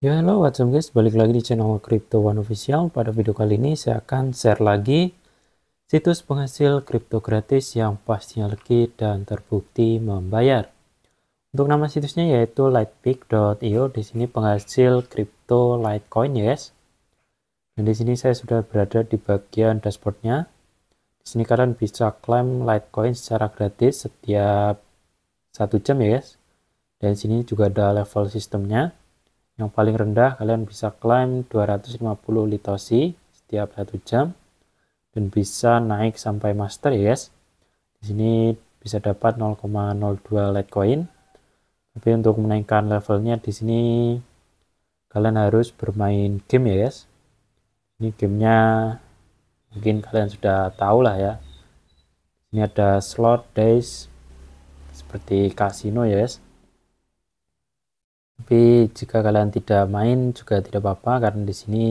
Ya halo what's up guys balik lagi di channel Crypto One Official pada video kali ini saya akan share lagi situs penghasil kripto gratis yang pastinya legit dan terbukti membayar untuk nama situsnya yaitu lightpick.io di sini penghasil kripto Litecoin ya guys dan di sini saya sudah berada di bagian dashboardnya di sini kalian bisa klaim Litecoin secara gratis setiap satu jam ya guys dan di sini juga ada level sistemnya yang paling rendah kalian bisa climb 250 litosi setiap satu jam dan bisa naik sampai master ya guys. Di sini bisa dapat 0,02 Litecoin. Tapi untuk menaikkan levelnya di sini kalian harus bermain game ya guys. Ini gamenya mungkin kalian sudah tahu lah ya. Ini ada slot days seperti kasino ya guys tapi jika kalian tidak main juga tidak apa-apa karena di sini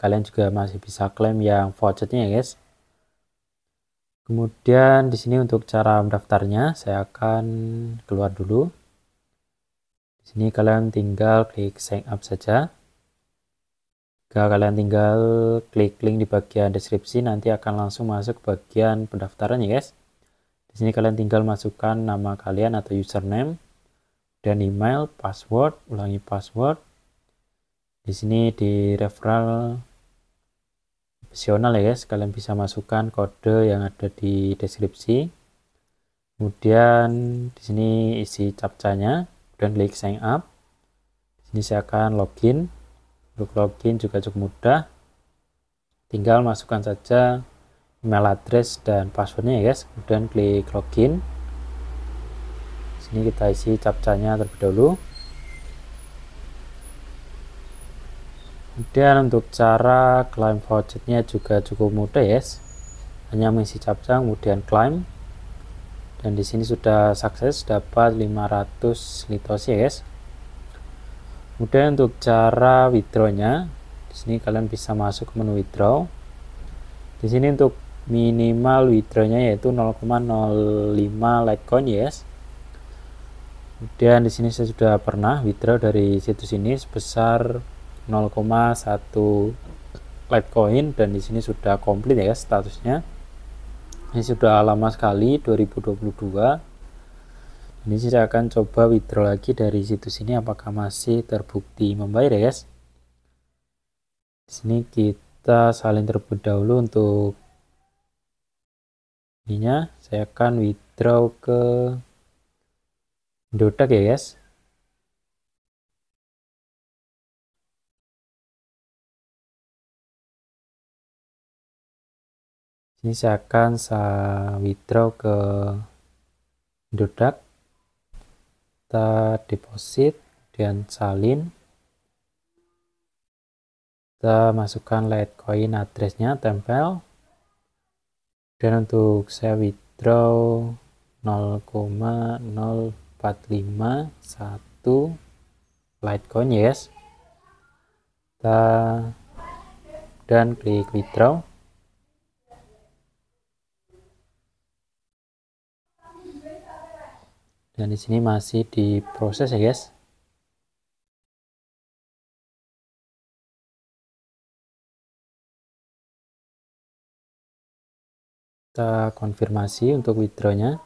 kalian juga masih bisa klaim yang vouchernya ya guys. Kemudian di sini untuk cara mendaftarnya saya akan keluar dulu. Di sini kalian tinggal klik sign up saja. Jika kalian tinggal klik link di bagian deskripsi, nanti akan langsung masuk ke bagian pendaftaran ya guys. Di sini kalian tinggal masukkan nama kalian atau username dan email, password, ulangi password. Di sini di referral opsional ya guys, kalian bisa masukkan kode yang ada di deskripsi. Kemudian di sini isi captchanya, kemudian klik sign up. Di sini saya akan login. Untuk login juga cukup mudah. Tinggal masukkan saja email address dan passwordnya ya guys kemudian klik login sini kita isi capcanya terlebih dahulu kemudian untuk cara climb faucetnya juga cukup mudah ya yes. hanya mengisi captcha kemudian climb dan di sini sudah sukses dapat 500 litos ya guys kemudian untuk cara withdrawnya di sini kalian bisa masuk ke menu withdraw di sini untuk minimal withdrawnya yaitu 0,05 Litecoin yes Kemudian di sini saya sudah pernah withdraw dari situs ini sebesar 0,1 Litecoin dan di sini sudah komplit ya statusnya. Ini sudah lama sekali 2022 ini saya akan coba withdraw lagi dari situs ini apakah masih terbukti membayar ya guys di sini kita saling terlebih dahulu untuk ininya saya akan withdraw ke Diotak ya guys ini saya akan saya withdraw ke Dodak kita deposit dan salin kita masukkan litecoin addressnya tempel dan untuk saya withdraw 0,0 451 Litecoin yes kita dan klik withdraw dan di sini masih diproses ya guys kita konfirmasi untuk withdrawnya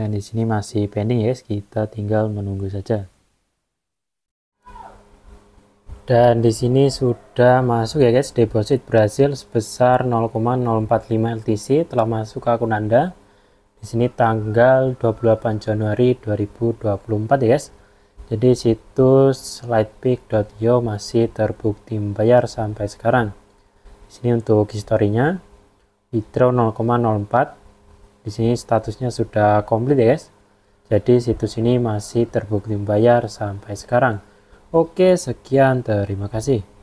Dan nah, di sini masih pending ya guys, kita tinggal menunggu saja. Dan di sini sudah masuk ya guys, deposit berhasil sebesar 0,045 LTC telah masuk ke akun Anda. Di sini tanggal 28 Januari 2024 ya guys. Jadi situs lightpick.io masih terbukti membayar sampai sekarang. Di sini untuk historinya, withdraw 0,04, di sini statusnya sudah komplit ya guys jadi situs ini masih terbukti membayar sampai sekarang oke sekian terima kasih